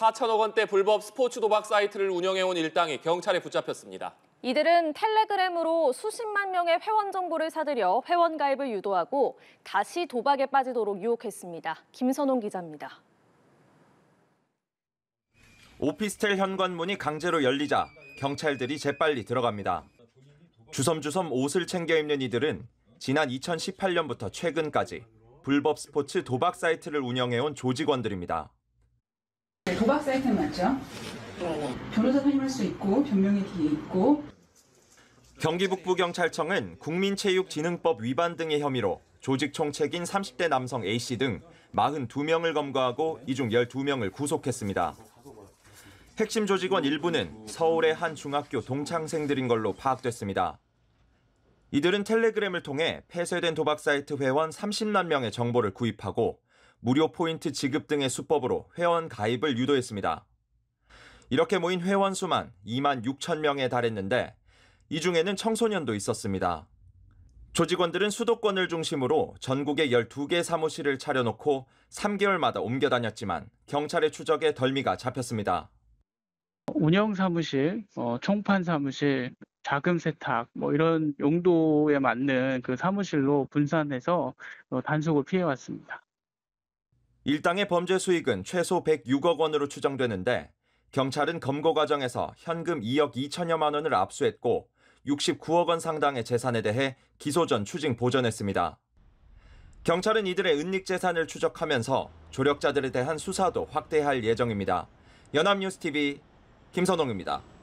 4천억 원대 불법 스포츠 도박 사이트를 운영해온 일당이 경찰에 붙잡혔습니다. 이들은 텔레그램으로 수십만 명의 회원 정보를 사들여 회원 가입을 유도하고 다시 도박에 빠지도록 유혹했습니다. 김선홍 기자입니다. 오피스텔 현관문이 강제로 열리자 경찰들이 재빨리 들어갑니다. 주섬주섬 옷을 챙겨 입는 이들은 지난 2018년부터 최근까지 불법 스포츠 도박 사이트를 운영해온 조직원들입니다. 도박 사이트 맞죠? 변호사 선임할 수 있고 변명의 기회 있고. 경기 북부경찰청은 국민체육진흥법 위반 등의 혐의로 조직 총책인 30대 남성 A씨 등 42명을 검거하고 이 중 12명을 구속했습니다. 핵심 조직원 일부는 서울의 한 중학교 동창생들인 걸로 파악됐습니다. 이들은 텔레그램을 통해 폐쇄된 도박 사이트 회원 30만 명의 정보를 구입하고 무료 포인트 지급 등의 수법으로 회원 가입을 유도했습니다. 이렇게 모인 회원 수만 2만 6천 명에 달했는데 이 중에는 청소년도 있었습니다. 조직원들은 수도권을 중심으로 전국에 12개 사무실을 차려놓고 3개월마다 옮겨 다녔지만 경찰의 추적에 덜미가 잡혔습니다. 운영 사무실, 어, 총판 사무실, 자금 세탁 뭐 이런 용도에 맞는 그 사무실로 분산해서 어, 단속을 피해 왔습니다. 일당의 범죄 수익은 최소 106억 원으로 추정되는데 경찰은 검거 과정에서 현금 2억 2천여만 원을 압수했고 69억 원 상당의 재산에 대해 기소 전 추징 보전했습니다. 경찰은 이들의 은닉 재산을 추적하면서 조력자들에 대한 수사도 확대할 예정입니다. 연합뉴스TV 김선홍입니다.